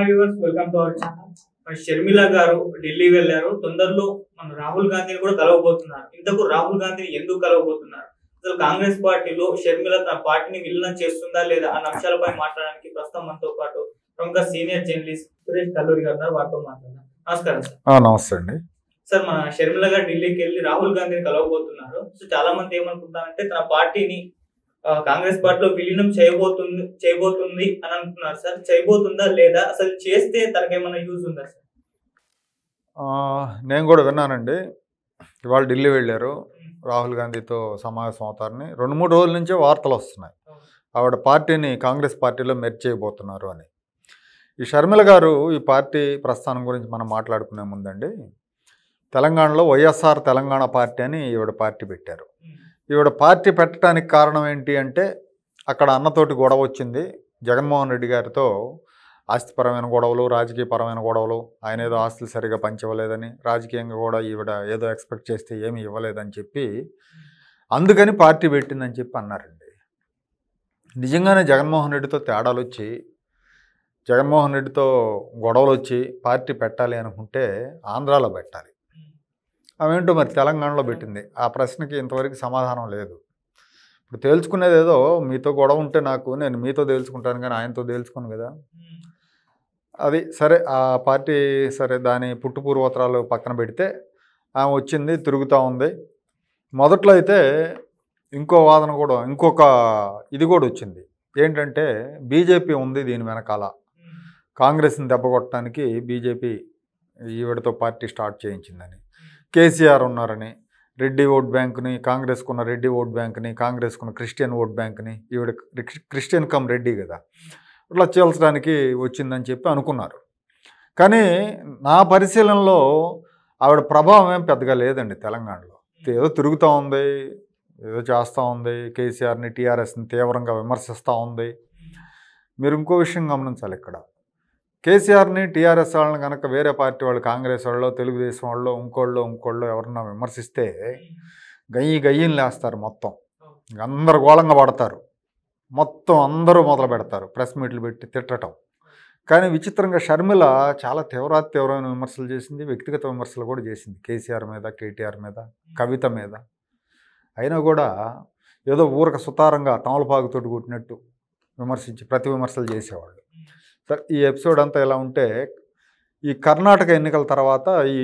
Hi viewers welcome to our channel Sharmila garu Delhi వెళ్ళారు తొందరలో మన రాహుల్ గాంధీని కూడా కలవబోతున్నారు ఇంతకు రాహుల్ గాంధీని ఎందుకు కలవబోతున్నారు అసలు కాంగ్రెస్ పార్టీలో షర్మిల తన పార్టీని విలీనం చేస్తుందా లేదా అన్న అంశాలపై మాట్లాడడానికి ప్రస్తుతం మనతో పాటు ప్రముఖ సీనియర్ జర్నలిస్ట్ సురేష్ కల్లూరి గారు ఉన్నారు వారితో మాట్లాడారు నమస్కారం సార్ నమస్తే అండి సార్ మన షర్మిల గారు ఢిల్లీకి వెళ్ళి రాహుల్ గాంధీని కలవబోతున్నారు సో చాలా మంది ఏమనుకుంటారంటే తన పార్టీని కాంగ్రెస్ పార్టీలో విలీనం చేయబోతుంది చేయబోతుంది అని అంటున్నారు సార్ చేయబోతుందా లేదా అసలు చేస్తే తనకేమైనా యూజ్ ఉందా సార్ నేను కూడా విన్నానండి ఇవాళ ఢిల్లీ వెళ్ళారు రాహుల్ గాంధీతో సమావేశం అవుతారని రెండు మూడు రోజుల నుంచే వార్తలు వస్తున్నాయి ఆవిడ పార్టీని కాంగ్రెస్ పార్టీలో మెర్చ్ చేయబోతున్నారు అని ఈ షర్మిల గారు ఈ పార్టీ ప్రస్థానం గురించి మనం మాట్లాడుకునే ముందండి తెలంగాణలో వైఎస్ఆర్ తెలంగాణ పార్టీ అని ఈవిడ పార్టీ పెట్టారు ఈవిడ పార్టీ పెట్టడానికి కారణం ఏంటి అంటే అక్కడ అన్నతోటి గొడవ వచ్చింది జగన్మోహన్ రెడ్డి గారితో ఆస్తిపరమైన గొడవలు రాజకీయపరమైన గొడవలు ఆయన ఏదో ఆస్తులు సరిగా పంచవలేదని రాజకీయంగా కూడా ఈవిడ ఏదో ఎక్స్పెక్ట్ చేస్తే ఏమీ ఇవ్వలేదని చెప్పి అందుకని పార్టీ పెట్టిందని చెప్పి అన్నారండి నిజంగానే జగన్మోహన్ రెడ్డితో తేడాలు వచ్చి జగన్మోహన్ రెడ్డితో గొడవలు వచ్చి పార్టీ పెట్టాలి అనుకుంటే ఆంధ్రాలో పెట్టాలి అవేంటో మరి తెలంగాణలో hmm. పెట్టింది ఆ ప్రశ్నకి ఇంతవరకు సమాధానం లేదు ఇప్పుడు తేల్చుకునేది ఏదో మీతో గొడవ ఉంటే నాకు నేను మీతో తేల్చుకుంటాను కానీ ఆయనతో తేల్చుకోను కదా hmm. అది సరే ఆ పార్టీ సరే దాని పుట్టు పక్కన పెడితే ఆమె వచ్చింది తిరుగుతూ ఉంది మొదట్లో అయితే ఇంకో వాదన కూడా ఇంకొక ఇది కూడా వచ్చింది ఏంటంటే బీజేపీ ఉంది దీని వెనకాల hmm. కాంగ్రెస్ని దెబ్బ కొట్టడానికి బీజేపీ ఈవిడతో పార్టీ స్టార్ట్ చేయించిందని కేసీఆర్ ఉన్నారని రెడ్డి ఓట్ బ్యాంక్ని కాంగ్రెస్కున్న రెడ్డి ఓట్ బ్యాంక్ని కాంగ్రెస్కున్న క్రిస్టియన్ ఓట్ బ్యాంక్ని ఈవిడ క్రిస్టియన్ కమ్ రెడ్డి కదా ఇట్లా చేల్చడానికి వచ్చిందని చెప్పి అనుకున్నారు కానీ నా పరిశీలనలో ఆవిడ ప్రభావం ఏం పెద్దగా లేదండి తెలంగాణలో ఏదో తిరుగుతూ ఉంది ఏదో చేస్తూ ఉంది కేసీఆర్ని టీఆర్ఎస్ని తీవ్రంగా విమర్శిస్తూ ఉంది మీరు ఇంకో విషయం గమనించాలి ఇక్కడ కేసీఆర్ని టీఆర్ఎస్ వాళ్ళని కనుక వేరే పార్టీ వాళ్ళు కాంగ్రెస్ వాళ్ళు తెలుగుదేశం వాళ్ళు ఇంకోళ్ళు ఇంకోళ్ళు ఎవరన్నా విమర్శిస్తే గయ్యి గయ్యిని లేస్తారు మొత్తం గోళంగా పడతారు మొత్తం అందరూ మొదలు పెడతారు ప్రెస్ మీట్లు పెట్టి తిట్టడం కానీ విచిత్రంగా షర్మిల చాలా తీవ్ర తీవ్రమైన విమర్శలు చేసింది వ్యక్తిగత విమర్శలు కూడా చేసింది కేసీఆర్ మీద కేటీఆర్ మీద కవిత మీద అయినా కూడా ఏదో ఊరక సుతారంగా తోటి కొట్టినట్టు విమర్శించి ప్రతి విమర్శలు చేసేవాళ్ళు ఈ ఎపిసోడ్ అంతా ఎలా ఉంటే ఈ కర్ణాటక ఎన్నికల తర్వాత ఈ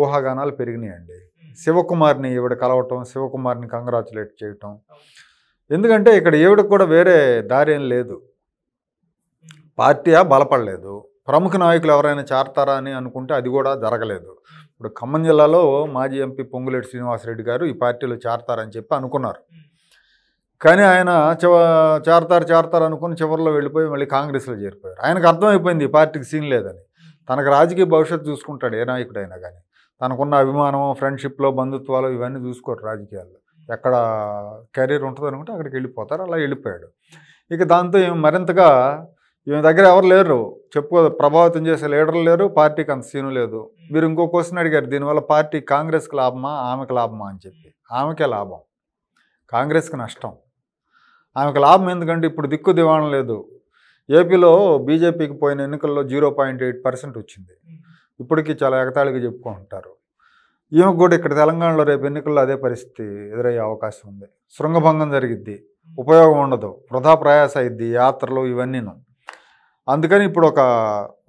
ఊహాగానాలు పెరిగినాయండి శివకుమార్ని ఈవిడ కలవటం శివకుమార్ని కంగ్రాచులేట్ చేయటం ఎందుకంటే ఇక్కడ ఈవిడకు కూడా వేరే దారి ఏం లేదు పార్టీయా బలపడలేదు ప్రముఖ నాయకులు ఎవరైనా చేరతారా అని అనుకుంటే అది కూడా జరగలేదు ఇప్పుడు ఖమ్మం జిల్లాలో మాజీ ఎంపీ పొంగులేటి శ్రీనివాసరెడ్డి గారు ఈ పార్టీలో చేరతారని చెప్పి అనుకున్నారు కానీ ఆయన చివ చేరతారు చేరతారు అనుకుని చివరిలో వెళ్ళిపోయి మళ్ళీ కాంగ్రెస్లో చేరిపోయారు ఆయనకు అర్థమైపోయింది పార్టీకి సీన్ లేదని తనకు రాజకీయ భవిష్యత్తు చూసుకుంటాడు ఏ నాయకుడైనా కానీ తనకున్న అభిమానం ఫ్రెండ్షిప్లో బంధుత్వాలు ఇవన్నీ చూసుకోరు రాజకీయాల్లో ఎక్కడ కెరీర్ ఉంటుంది అనుకుంటే అక్కడికి వెళ్ళిపోతారు అలా వెళ్ళిపోయాడు ఇక దాంతో మరింతగా ఈమె దగ్గర ఎవరు లేరు చెప్పుకో ప్రభావితం చేసే లీడర్లు లేరు పార్టీకి అంత సీను లేదు మీరు ఇంకో క్వశ్చన్ అడిగారు దీనివల్ల పార్టీ కాంగ్రెస్కి లాభమా ఆమెకు లాభమా అని చెప్పి ఆమెకే లాభం కాంగ్రెస్కి నష్టం ఆమెకు లాభం ఎందుకంటే ఇప్పుడు దిక్కు దివాణం లేదు ఏపీలో బీజేపీకి పోయిన ఎన్నికల్లో జీరో పాయింట్ ఎయిట్ పర్సెంట్ వచ్చింది ఇప్పటికీ చాలా ఎగతాళిగా చెప్పుకుంటారు ఈమెకు కూడా ఇక్కడ తెలంగాణలో రేపు ఎన్నికల్లో అదే పరిస్థితి ఎదురయ్యే అవకాశం ఉంది శృంగభంగం జరిగిద్ది ఉపయోగం ఉండదు వృధా ప్రయాస అయింది యాత్రలు ఇవన్నీను అందుకని ఇప్పుడు ఒక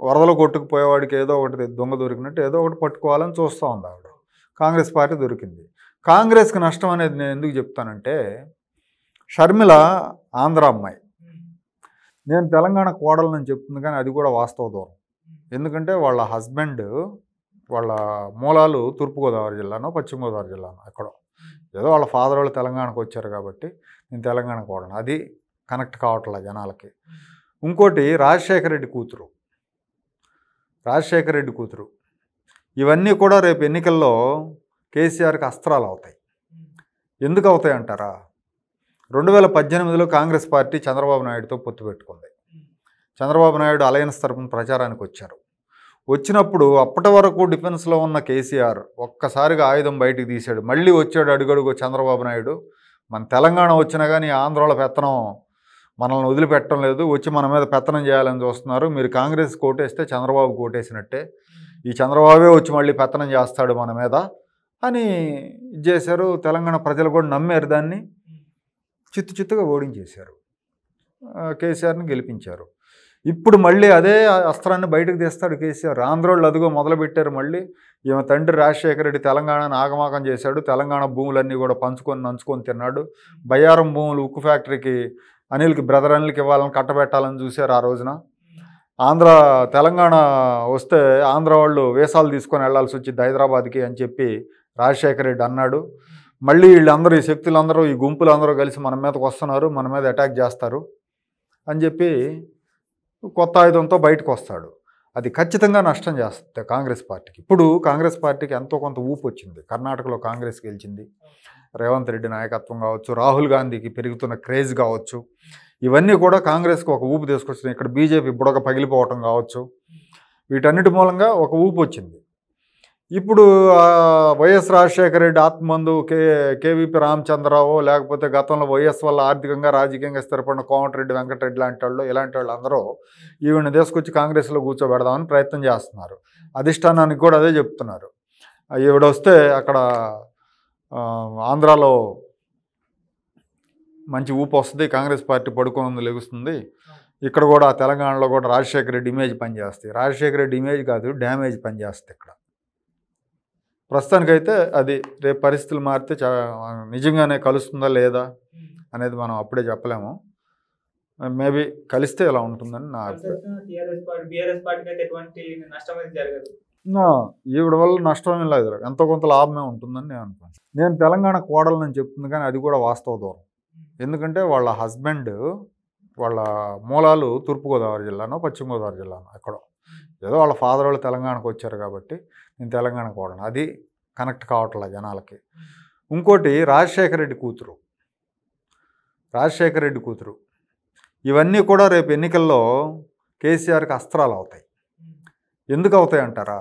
వరదలు కొట్టుకుపోయేవాడికి ఏదో ఒకటి దొంగ దొరికినట్టు ఏదో ఒకటి పట్టుకోవాలని చూస్తూ ఉంది ఆవిడ కాంగ్రెస్ పార్టీ దొరికింది కాంగ్రెస్కి నష్టం అనేది నేను ఎందుకు చెప్తానంటే షర్మిల ఆంధ్ర అమ్మాయి నేను తెలంగాణ కోడలని చెప్తుంది కానీ అది కూడా వాస్తవ దూరం ఎందుకంటే వాళ్ళ హస్బెండ్ వాళ్ళ మూలాలు తూర్పుగోదావరి జిల్లానో పశ్చిమ గోదావరి జిల్లానో ఎక్కడో ఏదో వాళ్ళ ఫాదర్ వాళ్ళు తెలంగాణకు వచ్చారు కాబట్టి నేను తెలంగాణ కోడను అది కనెక్ట్ కావట్లే జనాలకి ఇంకోటి రాజశేఖర రెడ్డి కూతురు రాజశేఖర రెడ్డి కూతురు ఇవన్నీ కూడా రేపు ఎన్నికల్లో కేసీఆర్కి అస్త్రాలు అవుతాయి ఎందుకు అవుతాయి అంటారా రెండు వేల పద్దెనిమిదిలో కాంగ్రెస్ పార్టీ చంద్రబాబు నాయుడుతో పొత్తు పెట్టుకుంది చంద్రబాబు నాయుడు అలయన్స్ తరఫున ప్రచారానికి వచ్చారు వచ్చినప్పుడు అప్పటి వరకు డిఫెన్స్లో ఉన్న కేసీఆర్ ఒక్కసారిగా ఆయుధం బయటికి తీశాడు మళ్ళీ వచ్చాడు అడుగడుగు చంద్రబాబు నాయుడు మన తెలంగాణ వచ్చినా కానీ ఆంధ్రాలో పెత్తనం మనల్ని వదిలిపెట్టడం లేదు వచ్చి మన మీద పెత్తనం చేయాలని చూస్తున్నారు మీరు కాంగ్రెస్ కోటేస్తే చంద్రబాబు కోటేసినట్టే ఈ చంద్రబాబే వచ్చి మళ్ళీ పెత్తనం చేస్తాడు మన మీద అని చేశారు తెలంగాణ ప్రజలు కూడా నమ్మారు దాన్ని చిత్తు చిత్తుగా ఓడించేశారు కేసీఆర్ని గెలిపించారు ఇప్పుడు మళ్ళీ అదే అస్త్రాన్ని బయటకు తీస్తాడు కేసీఆర్ ఆంధ్రోళ్ళు అదిగో మొదలుపెట్టారు మళ్ళీ ఈమె తండ్రి రాజశేఖర రెడ్డి తెలంగాణను ఆగమాగం చేశాడు తెలంగాణ భూములన్నీ కూడా పంచుకొని నంచుకొని తిన్నాడు బయ్యారం భూములు ఉక్కు ఫ్యాక్టరీకి అనిల్కి బ్రదర్ అనిల్కి ఇవ్వాలని కట్టబెట్టాలని చూశారు ఆ రోజున ఆంధ్ర తెలంగాణ వస్తే ఆంధ్ర వాళ్ళు వేసాలు తీసుకొని వెళ్లాల్సి వచ్చింది హైదరాబాద్కి అని చెప్పి రాజశేఖర రెడ్డి అన్నాడు మళ్ళీ వీళ్ళందరూ ఈ శక్తులందరూ ఈ గుంపులందరూ కలిసి మన మీదకి వస్తున్నారు మన మీద అటాక్ చేస్తారు అని చెప్పి కొత్త ఆయుధంతో బయటకు వస్తాడు అది ఖచ్చితంగా నష్టం చేస్తుంది కాంగ్రెస్ పార్టీకి ఇప్పుడు కాంగ్రెస్ పార్టీకి ఎంతో కొంత ఊపు వచ్చింది కర్ణాటకలో కాంగ్రెస్ గెలిచింది రేవంత్ రెడ్డి నాయకత్వం కావచ్చు రాహుల్ గాంధీకి పెరుగుతున్న క్రేజ్ కావచ్చు ఇవన్నీ కూడా కాంగ్రెస్కి ఒక ఊపు తీసుకొచ్చింది ఇక్కడ బీజేపీ బుడగ పగిలిపోవటం కావచ్చు వీటన్నిటి మూలంగా ఒక ఊపు వచ్చింది ఇప్పుడు వైఎస్ రాజశేఖర రెడ్డి ఆత్మందు కే కేవీపీ రామచంద్రరావు లేకపోతే గతంలో వైఎస్ వల్ల ఆర్థికంగా రాజకీయంగా స్థిరపడిన కోమటిరెడ్డి వెంకటరెడ్డి లాంటి వాళ్ళు ఇలాంటి వాళ్ళు అందరూ ఈవిని తీసుకొచ్చి కాంగ్రెస్లో కూర్చోబెడదామని ప్రయత్నం చేస్తున్నారు అధిష్టానానికి కూడా అదే చెప్తున్నారు ఈవిడొస్తే అక్కడ ఆంధ్రాలో మంచి ఊపు వస్తుంది కాంగ్రెస్ పార్టీ పడుకోనుంది లెగుస్తుంది ఇక్కడ కూడా తెలంగాణలో కూడా రాజశేఖర రెడ్డి ఇమేజ్ పనిచేస్తాయి రాజశేఖర రెడ్డి ఇమేజ్ కాదు డ్యామేజ్ పనిచేస్తుంది ఇక్కడ ప్రస్తుతానికైతే అది రేపు పరిస్థితులు మారితే నిజంగానే కలుస్తుందా లేదా అనేది మనం అప్పుడే చెప్పలేము మేబీ కలిస్తే ఎలా ఉంటుందని నా ఈవిడ వల్ల నష్టమే లేదు ఎంతో కొంత లాభమే ఉంటుందని నేను అనుకున్నాను నేను తెలంగాణ కోడలు అని చెప్తుంది కానీ అది కూడా వాస్తవ దూరం ఎందుకంటే వాళ్ళ హస్బెండ్ వాళ్ళ మూలాలు తూర్పుగోదావరి జిల్లానో పశ్చిమ గోదావరి జిల్లానో ఎక్కడో ఏదో వాళ్ళ ఫాదర్ వాళ్ళు తెలంగాణకు వచ్చారు కాబట్టి నేను తెలంగాణకు పోవడం అది కనెక్ట్ కావట్లే జనాలకి ఇంకోటి రాజశేఖర రెడ్డి కూతురు రాజశేఖర రెడ్డి కూతురు ఇవన్నీ కూడా రేపు ఎన్నికల్లో కేసీఆర్కి అస్త్రాలు అవుతాయి ఎందుకు అవుతాయి అంటారా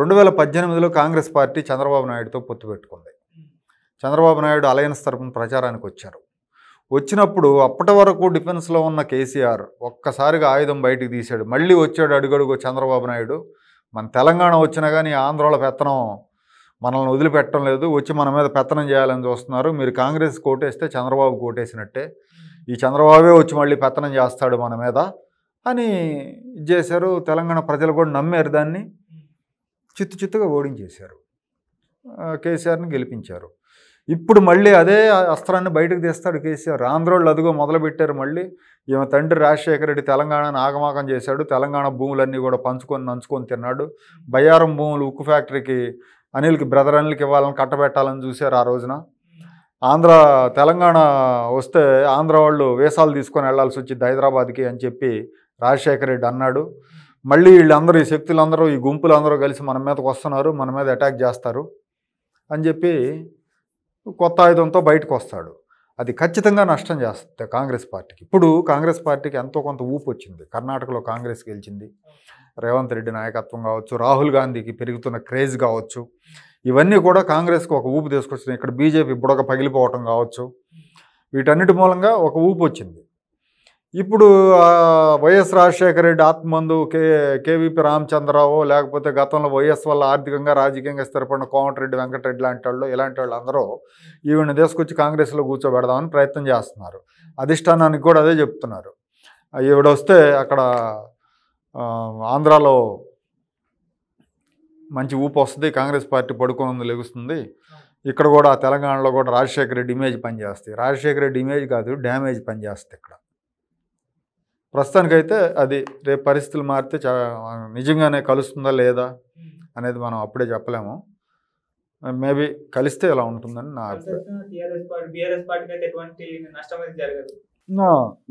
రెండు వేల పద్దెనిమిదిలో కాంగ్రెస్ పార్టీ చంద్రబాబు నాయుడుతో పొత్తు పెట్టుకుంది చంద్రబాబు నాయుడు అలయన్స్ తరపున ప్రచారానికి వచ్చారు వచ్చినప్పుడు అప్పటి వరకు డిఫెన్స్లో ఉన్న కేసీఆర్ ఒక్కసారిగా ఆయుధం బయటికి తీశాడు మళ్ళీ వచ్చాడు అడుగడుగు చంద్రబాబు నాయుడు మన తెలంగాణ వచ్చినా కానీ ఆంధ్రాలో పెత్తనం మనల్ని వదిలిపెట్టడం లేదు వచ్చి మన మీద పెత్తనం చేయాలని చూస్తున్నారు మీరు కాంగ్రెస్ కోటేస్తే చంద్రబాబు కోటేసినట్టే ఈ చంద్రబాబే వచ్చి మళ్ళీ పెత్తనం చేస్తాడు మన మీద అని చేశారు తెలంగాణ ప్రజలు కూడా నమ్మారు దాన్ని చిత్తు చిత్తుగా ఓడించేశారు కేసీఆర్ని గెలిపించారు ఇప్పుడు మళ్ళీ అదే అస్త్రాన్ని బయటకు తీస్తాడు కేసీఆర్ ఆంధ్రోళ్ళు అదిగో మొదలుపెట్టారు మళ్ళీ ఈమె తండ్రి రాజశేఖర రెడ్డి తెలంగాణను ఆగమాగం చేశాడు తెలంగాణ భూములన్నీ కూడా పంచుకొని నంచుకొని తిన్నాడు బయ్యారం భూములు ఉక్కు ఫ్యాక్టరీకి అనిల్కి బ్రదర్ అనిల్కి ఇవ్వాలని కట్టబెట్టాలని చూశారు ఆ రోజున ఆంధ్ర తెలంగాణ వస్తే ఆంధ్ర వాళ్ళు వేసాలు తీసుకొని వెళ్లాల్సి వచ్చింది హైదరాబాద్కి అని చెప్పి రాజశేఖర రెడ్డి అన్నాడు మళ్ళీ వీళ్ళందరూ ఈ శక్తులందరూ ఈ గుంపులందరూ కలిసి మన మీదకి వస్తున్నారు మన మీద అటాక్ చేస్తారు అని చెప్పి కొత్త ఆయుధంతో బయటకు వస్తాడు అది ఖచ్చితంగా నష్టం చేస్తుంది కాంగ్రెస్ పార్టీకి ఇప్పుడు కాంగ్రెస్ పార్టీకి ఎంతో కొంత ఊపు వచ్చింది కర్ణాటకలో కాంగ్రెస్ గెలిచింది రేవంత్ రెడ్డి నాయకత్వం కావచ్చు రాహుల్ గాంధీకి పెరుగుతున్న క్రేజ్ కావచ్చు ఇవన్నీ కూడా కాంగ్రెస్కి ఒక ఊపు తీసుకొచ్చినాయి ఇక్కడ బీజేపీ బుడక పగిలిపోవటం కావచ్చు వీటన్నిటి మూలంగా ఒక ఊపు వచ్చింది ఇప్పుడు వైఎస్ రాజశేఖర రెడ్డి ఆత్మందు కే కేవీపీ రామచంద్రరావు లేకపోతే గతంలో వైఎస్ వల్ల ఆర్థికంగా రాజకీయంగా స్థిరపడిన కోమటిరెడ్డి వెంకటరెడ్డి లాంటి వాళ్ళు ఇలాంటి వాళ్ళు అందరూ ఈవిని తీసుకొచ్చి కాంగ్రెస్లో కూర్చోబెడదామని ప్రయత్నం చేస్తున్నారు అధిష్టానానికి కూడా అదే చెప్తున్నారు ఈవిడొస్తే అక్కడ ఆంధ్రాలో మంచి ఊపు వస్తుంది కాంగ్రెస్ పార్టీ పడుకోనుంది లెగుస్తుంది ఇక్కడ కూడా తెలంగాణలో కూడా రాజశేఖర రెడ్డి ఇమేజ్ పనిచేస్తాయి రాజశేఖర రెడ్డి ఇమేజ్ కాదు డ్యామేజ్ పనిచేస్తుంది ఇక్కడ ప్రస్తుతానికైతే అది రేపు పరిస్థితులు మారితే నిజంగానే కలుస్తుందా లేదా అనేది మనం అప్పుడే చెప్పలేము మేబీ కలిస్తే ఇలా ఉంటుందని నా అభిప్రాయం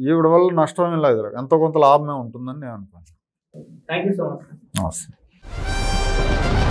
ఈవిడ వల్ల నష్టం లేదు ఎంతో కొంత లాభమే ఉంటుందని నేను అనుకుంటున్నాను నమస్తే